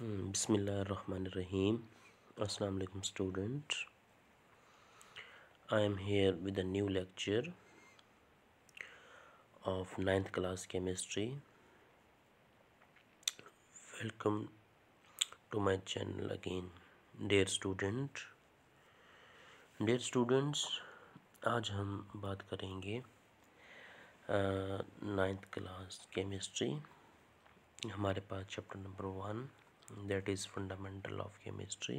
हम्म, बिसमीम अलकुम student I am here with a new lecture of ninth class chemistry welcome to my channel again dear student dear students आज हम बात करेंगे ninth class chemistry हमारे पास chapter number one that is fundamental of chemistry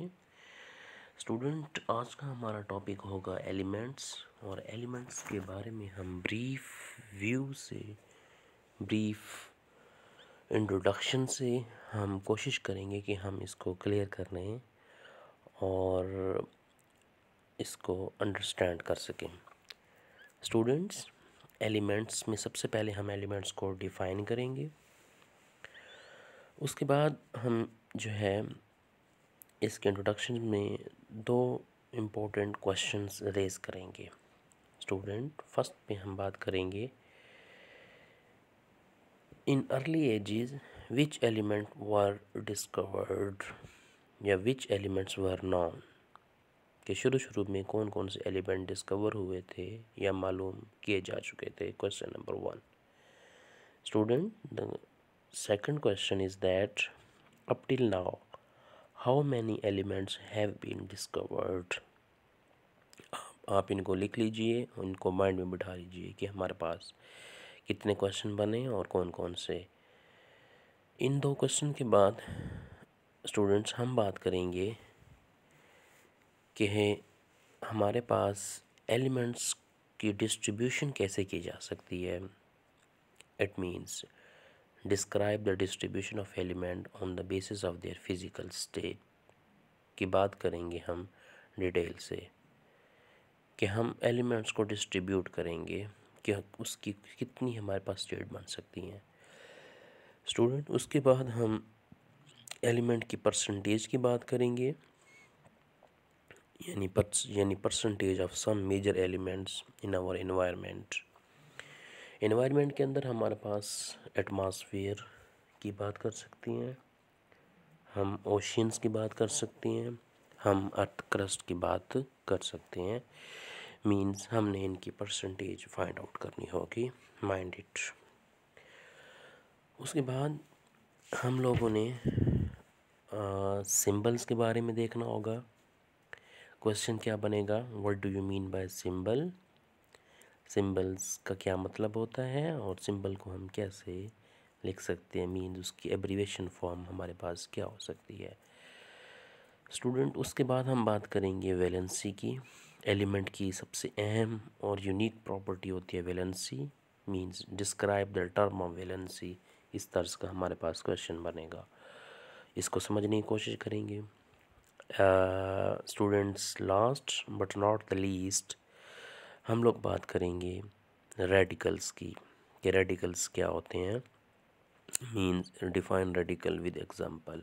student आज का हमारा topic होगा एलिमेंट्स और एलिमेंट्स के बारे में हम ब्रीफ व्यू से ब्रीफ इंट्रोडक्शन से हम कोशिश करेंगे कि हम इसको क्लियर कर लें और इसको अंडरस्टैंड कर सकें स्टूडेंट्स एलिमेंट्स में सबसे पहले हम एलिमेंट्स को डिफ़ाइन करेंगे उसके बाद हम जो है इसके इंट्रोडक्शन में दो इम्पोर्टेंट क्वेश्चंस रेज करेंगे स्टूडेंट फर्स्ट पे हम बात करेंगे in early ages which element were discovered या विच एलिमेंट्स वर नॉन कि शुरू शुरू में कौन कौन से एलिमेंट डिस्कवर हुए थे या मालूम किए जा चुके थे question number one student the second question is that up till now how many elements have been discovered आप इनको लिख लीजिए उनको माइंड में बिठा लीजिए कि हमारे पास कितने क्वेश्चन बने और कौन कौन से इन दो क्वेश्चन के बाद स्टूडेंट्स हम बात करेंगे कि हमारे पास एलिमेंट्स की डिस्ट्रीब्यूशन कैसे की जा सकती है it means describe the distribution of element on the basis of their physical state की बात करेंगे हम डिटेल से कि हम एलिमेंट्स को डिस्ट्रीब्यूट करेंगे कि उसकी कितनी हमारे पास स्टेट बन सकती हैं स्टूडेंट उसके बाद हम एलिमेंट की परसेंटेज की बात करेंगे यानी पर यानी percentage of some major elements in our environment environment के अंदर हमारे पास एटमॉस्फेयर की बात कर सकती हैं हम ओशियंस की बात कर सकते हैं हम अर्थ क्रस्ट की बात कर सकते हैं मींस हमने इनकी परसेंटेज फाइंड आउट करनी होगी माइंड इट उसके बाद हम लोगों ने सिंबल्स के बारे में देखना होगा क्वेश्चन क्या बनेगा what do you mean by symbol symbols का क्या मतलब होता है और सिंबल को हम कैसे लिख सकते हैं मीन उसकी एब्रीवेशन फॉर्म हमारे पास क्या हो सकती है स्टूडेंट उसके बाद हम बात करेंगे वैलेंसी की एलिमेंट की सबसे अहम और यूनिक प्रॉपर्टी होती है valency means describe the term of valency इस तर्ज का हमारे पास क्वेश्चन बनेगा इसको समझने की कोशिश करेंगे students last but not the least हम लोग बात करेंगे रेडिकल्स की कि रेडिकल्स क्या होते हैं means define radical with example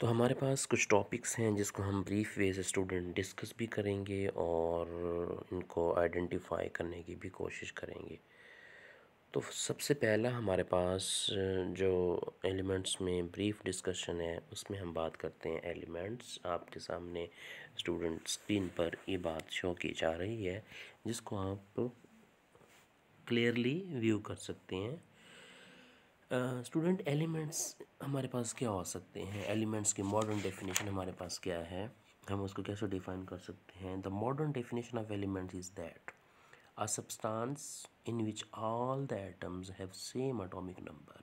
तो हमारे पास कुछ टॉपिक्स हैं जिसको हम ब्रीफ वे से स्टूडेंट डिस्कस भी करेंगे और इनको आइडेंटिफाई करने की भी कोशिश करेंगे तो सबसे पहला हमारे पास जो एलिमेंट्स में ब्रीफ डिस्कशन है उसमें हम बात करते हैं एलिमेंट्स आपके सामने स्टूडेंट स्क्रीन पर ये बात शो की जा रही है जिसको आप क्लियरली व्यू कर सकते हैं स्टूडेंट uh, एलिमेंट्स हमारे पास क्या हो सकते हैं एलिमेंट्स की मॉडर्न डेफिनेशन हमारे पास क्या है हम उसको कैसे डिफाइन कर सकते हैं the modern definition of elements is that a substance in which all the atoms have same atomic number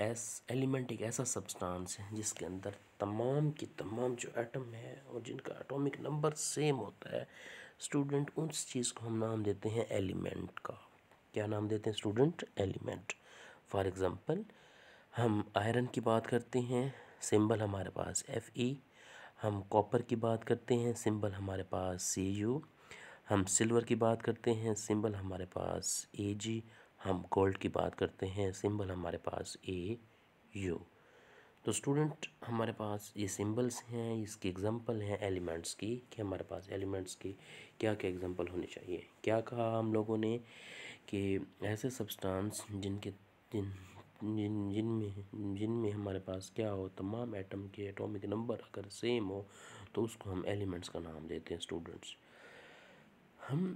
as element एक ऐसा सब्सटेंस है जिसके अंदर तमाम की तमाम जो एटम है और जिनका एटॉमिक नंबर सेम होता है स्टूडेंट उस चीज़ को हम नाम देते हैं एलिमेंट का क्या नाम देते हैं स्टूडेंट एलिमेंट फॉर एग्ज़ाम्पल हम आयरन की बात करते हैं सिंबल हमारे पास एफ ई हम कॉपर की बात करते हैं सिंबल हमारे पास सी यू हम सिल्वर की बात करते हैं सिंबल हमारे पास ए जी हम गोल्ड की बात करते हैं सिंबल हमारे पास ए यू तो स्टूडेंट हमारे पास ये सिंबल्स हैं इसके एग्जांपल हैं एलिमेंट्स की कि हमारे पास एलिमेंट्स के क्या क्या एग्जांपल होने चाहिए क्या कहा हम लोगों ने कि ऐसे सब्सटेंस जिनके जिन जिन जिनमें जिनमें हमारे पास क्या हो तमाम एटम के एटॉमिक नंबर अगर सेम हो तो उसको हम एलिमेंट्स का नाम देते हैं स्टूडेंट्स हम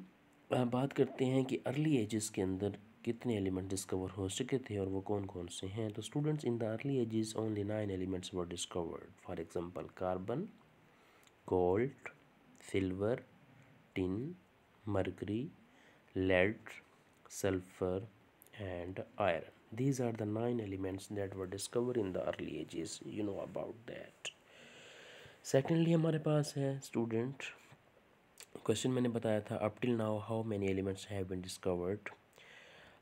बात करते हैं कि अर्ली एजेस के अंदर कितने एलिमेंट डिस्कवर हो चुके थे और वो कौन कौन से हैं तो students in the early ages only nine elements were discovered for example carbon gold silver tin mercury lead sulphur and iron these are the nine elements that were discover in the early ages you know about that secondly हमारे पास है student question मैंने बताया था up till now how many elements have been discovered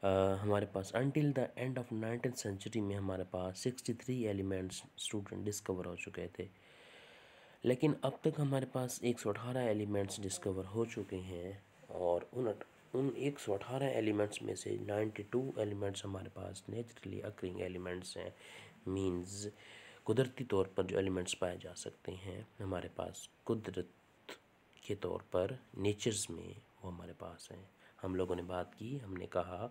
हमारे पास until the end of nineteen century में हमारे पास sixty three elements student discover हो चुके थे लेकिन अब तक हमारे पास एक सौ अठारह एलिमेंट्स डिस्कवर हो चुके हैं और उन उन एक सौ अठारह एलिमेंट्स में से नाइन्टी टू एलिमेंट्स हमारे पास नेचुरली अक्रिंग एलिमेंट्स हैं मीन्स कुदरती तौर पर जो एलिमेंट्स पाए जा सकते हैं हमारे पास कुदरत के तौर पर नेचर्स में वो हमारे पास हैं हम लोगों ने बात की हमने कहा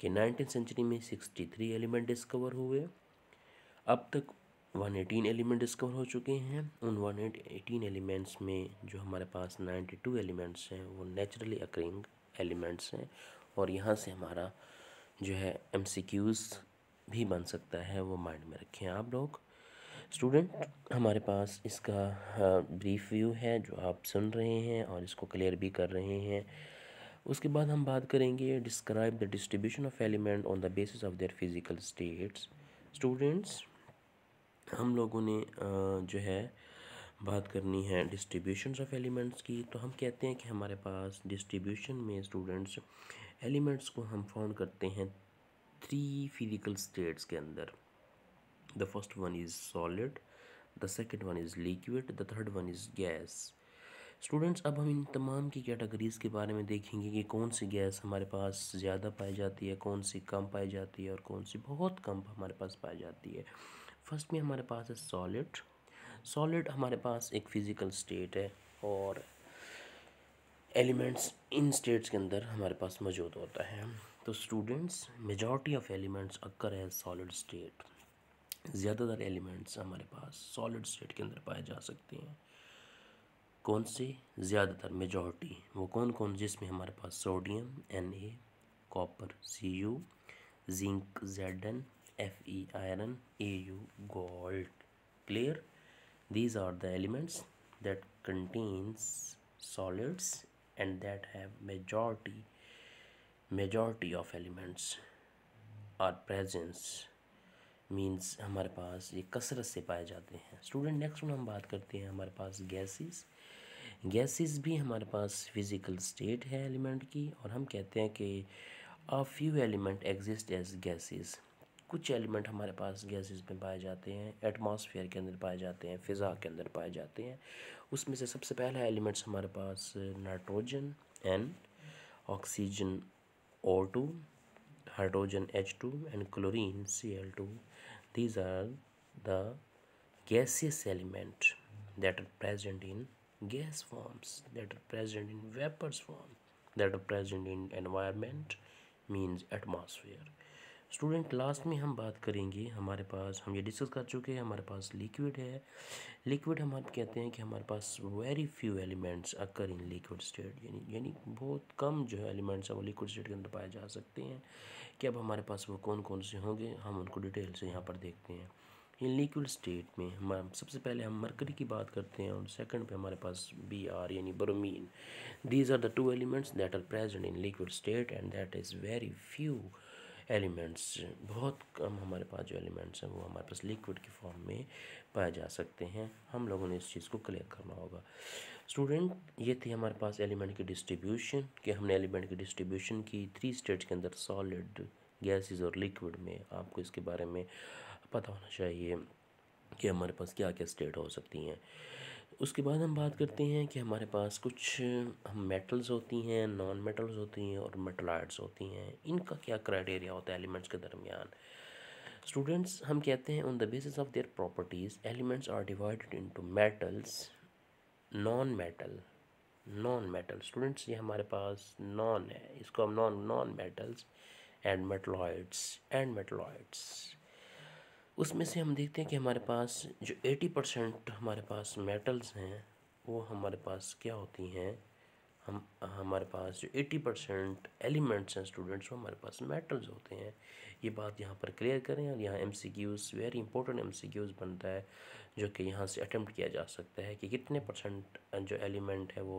कि नाइनटीन सेंचुरी में सिक्सटी थ्री एलिमेंट डिस्कवर हुए अब तक वन एटीन एलिमेंट डिस्कवर हो चुके हैं उन वन एटीन एलिमेंट्स में जो हमारे पास नाइन्टी टू एलिमेंट्स हैं वो नेचुरली अक्रिंग एलिमेंट्स हैं और यहाँ से हमारा जो है एम भी बन सकता है वो माइंड में रखें आप लोग स्टूडेंट हमारे पास इसका ब्रीफ व्यू है जो आप सुन रहे हैं और इसको क्लियर भी कर रहे हैं उसके बाद हम बात करेंगे describe the distribution of element on the basis of their physical states students हम लोगों ने जो है बात करनी है डिस्ट्रीब्यूशन ऑफ एलिमेंट्स की तो हम कहते हैं कि हमारे पास डिस्ट्रीब्यूशन में स्टूडेंट्स एलिमेंट्स को हम फाउंड करते हैं थ्री फिजिकल स्टेट्स के अंदर the first one is solid the second one is liquid the third one is gas students अब हम इन तमाम की कैटेगरीज़ के बारे में देखेंगे कि कौन सी गैस हमारे पास ज़्यादा पाई जाती है कौन सी कम पाई जाती है और कौन सी बहुत कम हमारे पास पाई जाती है फर्स्ट में हमारे पास है सॉलिड सॉलिड हमारे पास एक फ़िज़िकल स्टेट है और एलिमेंट्स इन स्टेट्स के अंदर हमारे पास मौजूद होता है तो students majority of elements occur है सॉलिड स्टेट ज़्यादातर एलिमेंट्स हमारे पास सॉलिड स्टेट के अंदर पाए जा सकते हैं कौन से ज़्यादातर मेजॉरिटी वो कौन कौन जिसमें हमारे पास sodium N A copper C U zinc Z N F E iron A U gold clear these are the elements that contains solids and that have majority majority of elements are presence means हमारे पास ये कसरत से पाए जाते हैं student next में हम बात करते हैं हमारे पास गैसेस गैसेस भी हमारे पास फिज़िकल स्टेट है एलिमेंट की और हम कहते हैं कि a few element exist as gases कुछ एलिमेंट हमारे पास गैसेस में पाए जाते हैं एटमॉस्फेयर के अंदर पाए जाते हैं फ़िज़ा के अंदर पाए जाते हैं उसमें से सबसे पहला एलिमेंट्स हमारे पास nitrogen N oxygen O two hydrogen H two and chlorine C L two these are the gaseous element that are present in gas forms that are present in vapors form that are present in environment means atmosphere student last में हम बात करेंगे हमारे पास हम ये discuss कर चुके हैं हमारे पास लिक्विड है लिक्विड हम आप कहते हैं कि हमारे पास very few elements occur in liquid state यानी यानी बहुत कम जो है एलिमेंट्स हैं वो लिक्विड स्टेट के अंदर पाए जा सकते हैं कि अब हमारे पास वो कौन कौन से होंगे हम उनको डिटेल से यहाँ पर देखते हैं इन लिक्विड स्टेट में हम सबसे पहले हम मरकरी की बात करते हैं और सेकंड पे हमारे पास बी आर यानी bromine these are the two elements that are present in liquid state and that is very few elements बहुत कम हमारे पास जो एलिमेंट्स हैं वो हमारे पास लिक्विड के फॉर्म में पाए जा सकते हैं हम लोगों ने इस चीज़ को क्लियर करना होगा स्टूडेंट ये थी हमारे पास एलिमेंट की डिस्ट्रीब्यूशन कि हमने एलिमेंट की डिस्ट्रीब्यूशन की थ्री स्टेट्स के अंदर सॉलिड गैसेस और लिक्विड में आपको इसके बारे में पता होना चाहिए कि हमारे पास क्या क्या स्टेट हो सकती हैं उसके बाद हम बात करते हैं कि हमारे पास कुछ मेटल्स होती हैं नॉन मेटल्स होती हैं और मेटलाइड्स होती हैं इनका क्या क्राइटेरिया होता है एलिमेंट्स के दरमियान स्टूडेंट्स हम कहते हैं on the basis of their properties elements are divided into metals non metal non metal students ये हमारे पास नॉन है इसको हम non non metals and metalloids and metalloids उसमें से हम देखते हैं कि हमारे पास जो एटी परसेंट हमारे पास मेटल्स हैं वो हमारे पास क्या होती हैं हम हमारे पास जो एटी परसेंट एलिमेंट्स हैं स्टूडेंट्स वो हमारे पास मेटल्स होते हैं ये बात यहाँ पर क्लियर करें और यहाँ M C Qs very important M C Qs बनता है जो कि यहाँ से अटैम्प्ट किया जा सकता है कि कितने परसेंट जो एलिमेंट है वो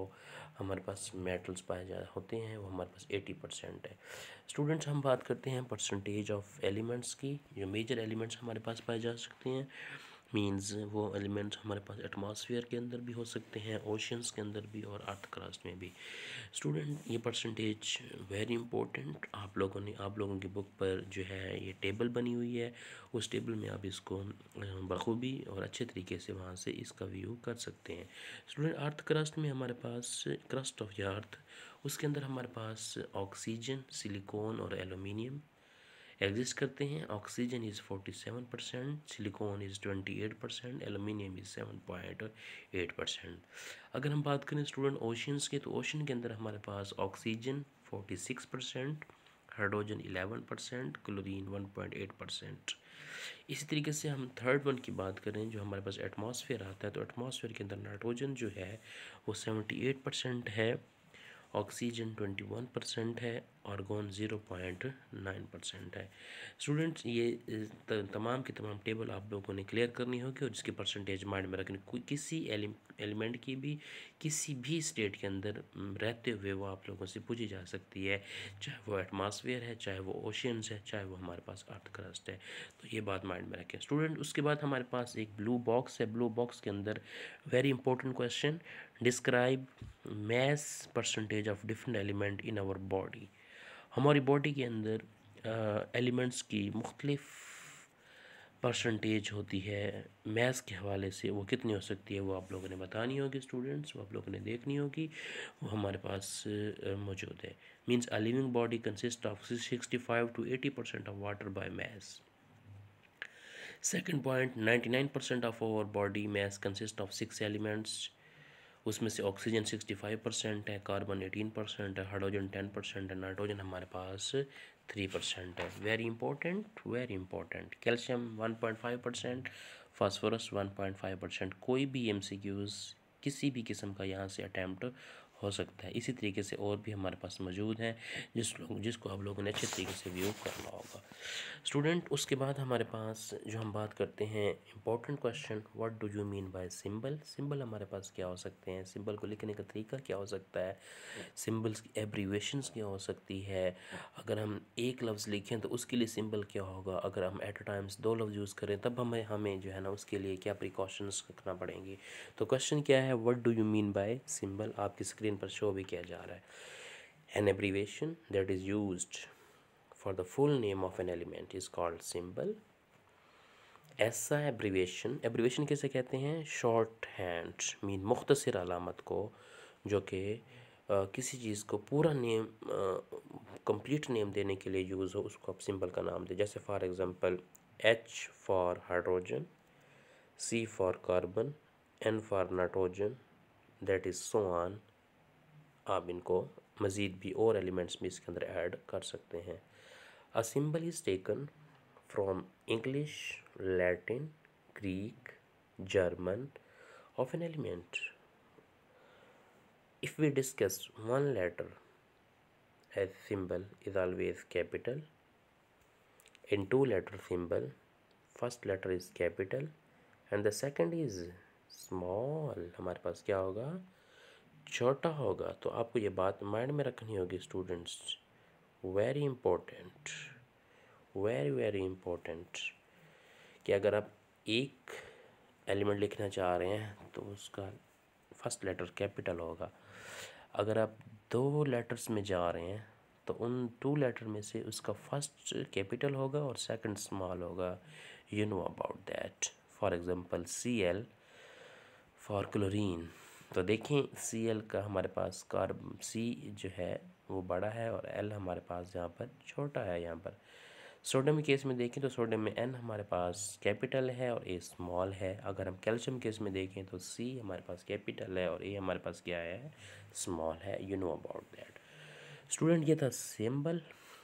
हमारे पास मेटल्स पाए जा होते हैं वो हमारे पास एटी परसेंट है स्टूडेंट्स हम बात करते हैं परसेंटेज ऑफ एलिमेंट्स की जो मेजर एलिमेंट्स हमारे पास पाए जा सकते हैं मीन्स वो एलिमेंट्स हमारे पास एटमॉस्फेयर के अंदर भी हो सकते हैं ओशंस के अंदर भी और अर्थ क्रास्ट में भी स्टूडेंट ये परसेंटेज वेरी इंपॉर्टेंट आप लोगों ने आप लोगों की बुक पर जो है ये टेबल बनी हुई है उस टेबल में आप इसको बखूबी और अच्छे तरीके से वहाँ से इसका व्यू कर सकते हैं स्टूडेंट अर्थ क्रस्ट में हमारे पास क्रस्ट ऑफ अर्थ उसके अंदर हमारे पास ऑक्सीजन सिलिकॉन और एलुमिनियम एग्जिस्ट करते हैं oxygen is forty seven percent silicon is twenty eight percent aluminium is seven point eight percent अगर हम बात करें स्टूडेंट ओशंस के तो ओशन के अंदर हमारे पास oxygen forty six percent hydrogen eleven percent chlorine one point eight percent इसी तरीके से हम थर्ड वन की बात करें जो हमारे पास एटमॉस्फेयर आता है तो एटमॉस्फेयर के अंदर नाइट्रोजन जो है वो सेवेंटी एट परसेंट है ऑक्सीजन ट्वेंटी वन परसेंट है argon zero point nine percent है स्टूडेंट्स ये तमाम के तमाम टेबल आप लोगों ने क्लियर करनी होगी और जिसकी परसेंटेज माइंड में रखनी किसी एलिमेंट की भी किसी भी स्टेट के अंदर रहते हुए वो आप लोगों से पूछी जा सकती है चाहे वो एटमॉस्फेयर है चाहे वो ओशियंस है चाहे वो हमारे पास अर्थ क्रस्ट है तो ये बात माइंड में रखें स्टूडेंट उसके बाद हमारे पास एक ब्लू बॉक्स है ब्लू बॉक्स के अंदर very important question describe mass percentage of different element in our body हमारी बॉडी के अंदर एलिमेंट्स की मुख्तलिफ परसेंटेज होती है मैथ्स के हवाले से वो कितनी हो सकती है वो आप लोगों ने बतानी होगी स्टूडेंट्स वो आप लोगों ने देखनी होगी वो हमारे पास मौजूद है means a living body consist of sixty five to eighty percent of water by mass second point ninety nine percent of our body mass consist of six elements उसमें से ऑक्सीजन सिक्सटी फाइव परसेंट है carbon eighteen percent है hydrogen ten percent है nitrogen हमारे पास three percent है very important very important calcium one point five percent phosphorus one point five percent कोई भी एम सी क्यूज़ किसी भी किस्म का यहाँ से अटैम्प्ट हो सकता है इसी तरीके से और भी हमारे पास मौजूद हैं जिस लोग जिसको आप लोगों ने अच्छे तरीके से व्यू करना होगा स्टूडेंट उसके बाद हमारे पास जो हम बात करते हैं important question what do you mean by symbol symbol हमारे पास क्या हो सकते हैं सिंबल को लिखने का तरीका क्या हो सकता है सिम्बल्स की एब्रीवेशंस क्या हो सकती है अगर हम एक लफ्ज़ लिखें तो उसके लिए सिम्बल क्या होगा अगर हम एट अ टाइम्स दो लफ्ज़ यूज़ करें तब हमें हमें जो है ना उसके लिए क्या प्रिकॉशंस रखना पड़ेंगे तो क्वेश्चन क्या है what do you mean by symbol आपकी स्क्रीन पर शो भी किया जा रहा है an abbreviation that is use for the full name of an element is called symbol ऐसा एब्रीवेशन एब्रीवेशन कैसे कहते हैं शॉर्ट हैंड मीन मुख्तर अलामत को जो कि किसी चीज़ को पूरा नेम कंप्लीट नेम देने के लिए यूज़ हो उसको आप सिंबल का नाम दें जैसे for example H for hydrogen C for carbon N for nitrogen that is so on आप इनको मज़ीद भी और एलिमेंट्स भी इसके अंदर ऐड कर सकते हैं a symbol is taken from English Latin Greek German of an element if we discuss one letter as symbol is always capital in two letter symbol first letter is capital and the second is small हमारे पास क्या होगा छोटा होगा तो आपको ये बात माइंड में रखनी होगी students very important very very important कि अगर आप एक एलिमेंट लिखना चाह रहे हैं तो उसका फर्स्ट लेटर कैपिटल होगा अगर आप दो लेटर्स में जा रहे हैं तो उन टू लेटर में से उसका फर्स्ट कैपिटल होगा और सेकंड स्मॉल होगा you know about that for example C L for chlorine तो देखें सी एल का हमारे पास कार्ब सी जो है वो बड़ा है और एल हमारे पास यहाँ पर छोटा है यहाँ पर सोडियम केस में देखें तो सोडियम में एन हमारे पास कैपिटल है और ए स्मॉल है अगर हम कैल्शियम केस में देखें तो सी हमारे पास कैपिटल है और ए हमारे पास क्या है स्मॉल है you know about that student ये था सिंबल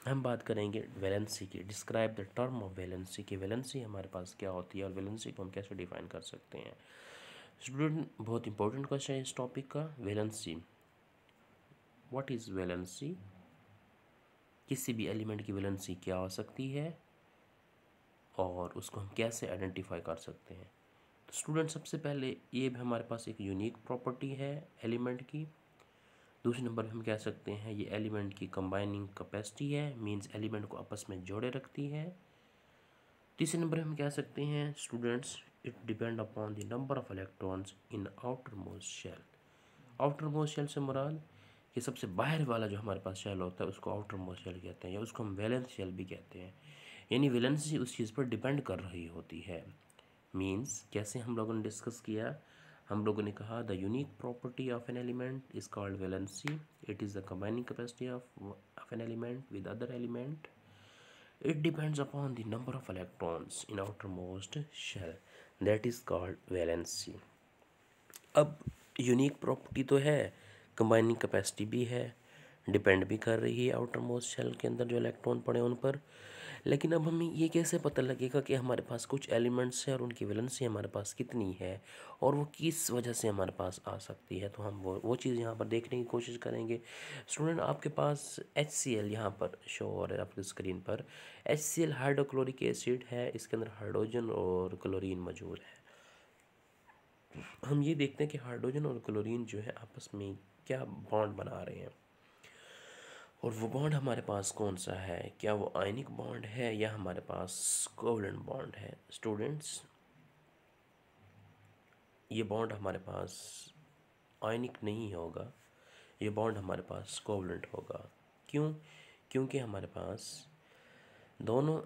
हम बात करेंगे वैलेंसी की describe the term of valency की वैलेंसी हमारे पास क्या होती है और वैलेंसी को हम कैसे डिफाइन कर सकते हैं स्टूडेंट बहुत इंपॉर्टेंट क्वेश्चन है इस टॉपिक का वैलेंसी व्हाट इज़ वैलेंसी किसी भी एलिमेंट की वैलेंसी क्या हो सकती है और उसको हम कैसे आइडेंटिफाई कर सकते हैं तो स्टूडेंट सबसे पहले ये भी हमारे पास एक यूनिक प्रॉपर्टी है एलिमेंट की दूसरे नंबर हम कह सकते हैं ये एलिमेंट की कंबाइनिंग कैपेसिटी है मींस एलिमेंट को आपस में जोड़े रखती है तीसरे नंबर हम कह सकते हैं students it depend upon the number of electrons in outermost shell most shell से मुराद ये सबसे बाहर वाला जो हमारे पास शेल होता है उसको आउटर मोस्ट शेल कहते हैं या उसको हम वैलेंस शेल भी कहते हैं यानी वैलेंसी उस चीज़ पर डिपेंड कर रही होती है मीन्स कैसे हम लोगों ने डिस्कस किया हम लोगों ने कहा the unique property of an element is called valency it is the combining capacity of of an element with other element it depends upon the number of electrons in outermost shell that is called valency अब unique property तो है combining capacity भी है depend भी कर रही है outer outermost shell के अंदर जो इलेक्ट्रॉन पड़े उन पर लेकिन अब हमें ये कैसे पता लगेगा कि हमारे पास कुछ एलिमेंट्स हैं और उनकी वेलेंसी हमारे पास कितनी है और वो किस वजह से हमारे पास आ सकती है तो हम वो वो चीज़ यहाँ पर देखने की कोशिश करेंगे स्टूडेंट आपके पास एच सी एल यहाँ पर शो हो रहा है आपकी स्क्रीन पर H C L hydrochloric acid है इसके अंदर हाइड्रोजन और क्लोरीन मौजूद है हम ये देखते हैं कि हाइड्रोजन और क्लोरीन जो है आपस में क्या बॉन्ड बना रहे हैं और वो बॉन्ड हमारे पास कौन सा है क्या वो आयनिक बॉन्ड है या हमारे पास कोवलेंट बॉन्ड है स्टूडेंट्स ये बॉन्ड हमारे पास आयनिक नहीं होगा ये बॉन्ड हमारे पास कोवलेंट होगा क्यों क्योंकि हमारे पास दोनों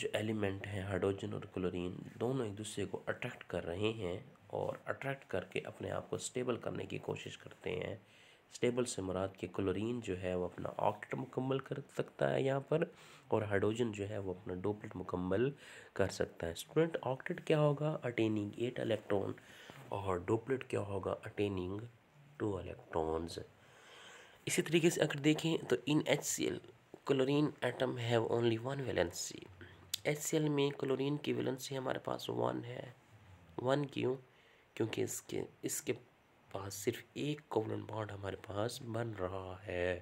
जो एलिमेंट हैं हाइड्रोजन और क्लोरीन दोनों एक दूसरे को अट्रैक्ट कर रहे हैं और अट्रैक्ट करके अपने आप को स्टेबल करने की कोशिश करते हैं स्टेबल से मुराद के क्लोरीन जो है वो अपना ऑक्टेट मुकम्मल कर सकता है यहाँ पर और हाइड्रोजन जो है वो अपना डोपलेट मुकम्मल कर सकता है स्टूडेंट ऑक्टेट क्या होगा अटेनिंग एट इलेक्ट्रॉन और डोपलेट क्या होगा अटेनिंग टू इलेक्ट्रॉन्स इसी तरीके से अगर देखें तो in H C L chlorine atom have only one valency H C L में क्लोरीन की वैलेंसी हमारे पास वन है वन क्यों क्योंकि इसके इसके पास सिर्फ एक कोवलन बॉन्ड हमारे पास बन रहा है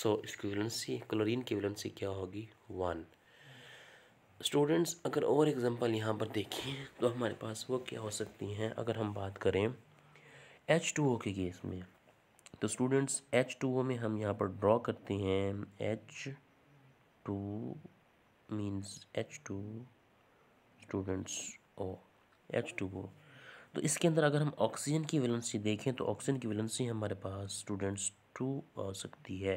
सो so, इसकी वैलेंसी क्लोरीन की वैलेंसी क्या होगी वन स्टूडेंट्स अगर और एग्जांपल यहाँ पर देखें तो हमारे पास वो क्या हो सकती हैं अगर हम बात करें एच टू ओ के केस में तो स्टूडेंट्स एच टू ओ में हम यहाँ पर ड्रॉ करते हैं H two means H two students O H two O तो इसके अंदर अगर हम ऑक्सीजन की वैलेंसी देखें तो ऑक्सीजन की वैलेंसी हमारे पास स्टूडेंट्स टू आ सकती है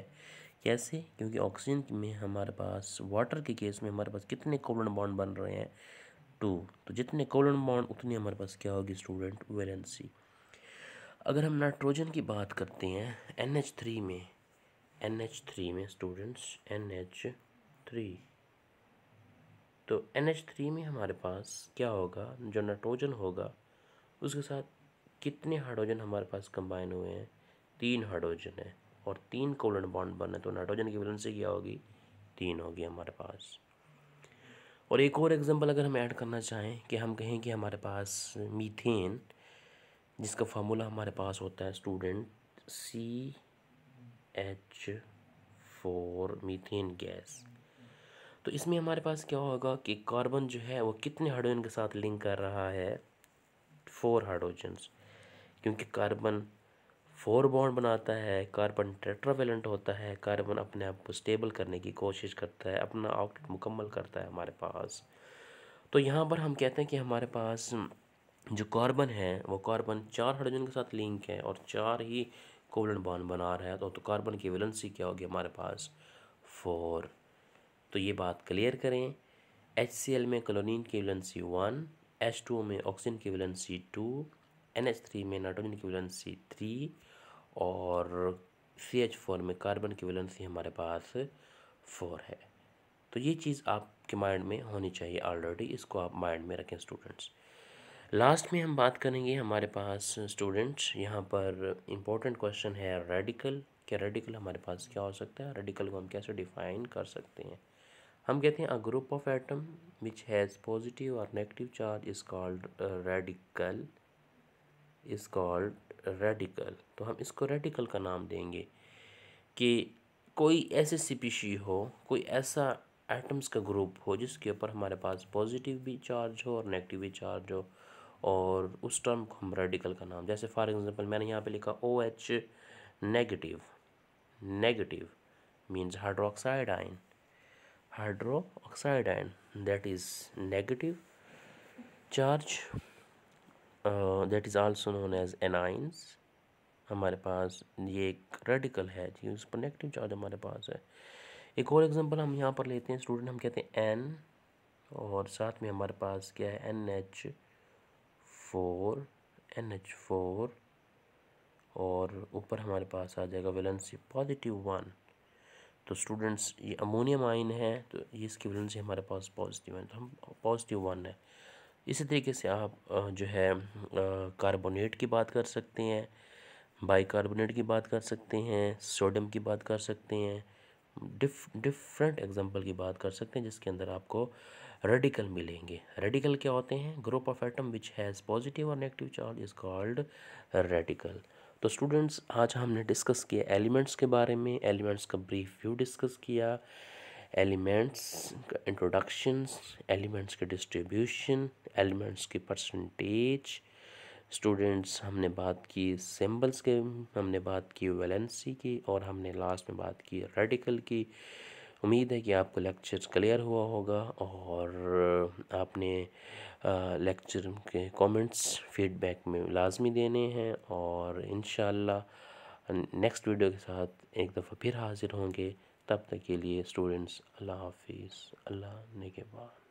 कैसे क्योंकि ऑक्सीजन में हमारे पास वाटर के केस में हमारे पास कितने कोलन बॉन्ड बन रहे हैं टू तो जितने कोवलन बॉन्ड उतनी हमारे पास क्या होगी स्टूडेंट वैलेंसी अगर हम नाइट्रोजन की बात करते हैं एन एच थ्री में एन एच थ्री में स्टूडेंट्स एन एच थ्री तो एन एच थ्री में हमारे पास क्या होगा जो नाइट्रोजन होगा उसके साथ कितने हाइड्रोजन हमारे पास कंबाइन हुए हैं तीन हाइड्रोजन है और तीन कोलन बॉन्ड बने तो नाइट्रोजन की वजन से क्या होगी तीन होगी हमारे पास और एक और एग्जांपल अगर हम ऐड करना चाहें कि हम कहें कि हमारे पास मीथेन जिसका फार्मूला हमारे पास होता है student C H four methane gas तो इसमें हमारे पास क्या होगा कि कार्बन जो है वो कितने हाइड्रोजन के साथ लिंक कर रहा है फोर हाइड्रोजन्स क्योंकि कार्बन फोर बॉन्ड बनाता है कार्बन टेट्रावेलेंट होता है कार्बन अपने आप को स्टेबल करने की कोशिश करता है अपना आउटलेट मुकम्मल करता है हमारे पास तो यहाँ पर हम कहते हैं कि हमारे पास जो कार्बन है वो कार्बन चार हाइड्रोजन के साथ लिंक है और चार ही कोवलन बॉन्ड बना रहा है तो, तो कार्बन की वेलेंसी क्या होगी हमारे पास फोर तो ये बात क्लियर करें एच में क्लोरीन की वेलेंसी वन एच टू में ऑक्सीजन की valency two N H three में नाइट्रोजन की वैलेंस सी थ्री और सी एच फोर में कार्बन की वैलेंसी हमारे पास फोर है तो ये चीज़ आपके माइंड में होनी चाहिए ऑलरेडी इसको आप माइंड में रखें स्टूडेंट्स लास्ट में हम बात करेंगे हमारे पास स्टूडेंट्स यहाँ पर इम्पोर्टेंट क्वेश्चन है रेडिकल क्या रेडिकल हमारे पास क्या हो सकता है रेडिकल को हम कैसे डिफाइन कर सकते हैं हम कहते हैं a group of atom which has positive और negative charge is called radical is called radical तो हम इसको रेडिकल का नाम देंगे कि कोई ऐसे स्पीशी हो कोई ऐसा एटम्स का ग्रुप हो जिसके ऊपर हमारे पास पॉजिटिव भी चार्ज हो और नेगेटिव भी चार्ज हो और उस टर्म को हम रेडिकल का नाम जैसे फॉर एग्जांपल मैंने यहाँ पे लिखा O H negative negative means hydroxide ion hydroxide ion that is negative charge that is is known as uh, as anions हमारे पास ये एक रेडिकल है जी उस पर नेगेटिव चार्ज हमारे पास है एक और एग्जांपल हम यहाँ पर लेते हैं स्टूडेंट हम कहते हैं एन और साथ में हमारे पास क्या है N H four N H four और ऊपर हमारे पास आ जाएगा वेलेंसी पॉजिटिव वन तो स्टूडेंट्स ये अमोनियम आइन है तो ये इसकी वजन से हमारे पास पॉजिटिव है तो हम पॉजिटिव वन है इसी तरीके से आप जो है कार्बोनेट की बात कर सकते हैं बाइकार्बोनेट की बात कर सकते हैं सोडियम की बात कर सकते हैं डिफ डिफरेंट एग्जांपल की बात कर सकते हैं जिसके अंदर आपको रेडिकल मिलेंगे रेडिकल क्या होते हैं group of atom which has positive और negative charge is called radical तो स्टूडेंट्स आज हमने डिस्कस किया एलिमेंट्स के बारे में एलिमेंट्स का ब्रीफ व्यू डिस्कस किया एलिमेंट्स का इंट्रोडक्शंस एलिमेंट्स के डिस्ट्रीब्यूशन एलिमेंट्स की परसेंटेज स्टूडेंट्स हमने बात की सिंबल्स के हमने बात की वैलेंसी की और हमने लास्ट में बात की रेडिकल की उम्मीद है कि आपको लेक्चर क्लियर हुआ होगा और आपने लेक्चर के कमेंट्स फीडबैक में लाजमी देने हैं और इन नेक्स्ट वीडियो के साथ एक दफ़ा फिर हाज़िर होंगे तब तक के लिए स्टूडेंट्स अल्लाह हाफिज़ अल्लाह नगेबान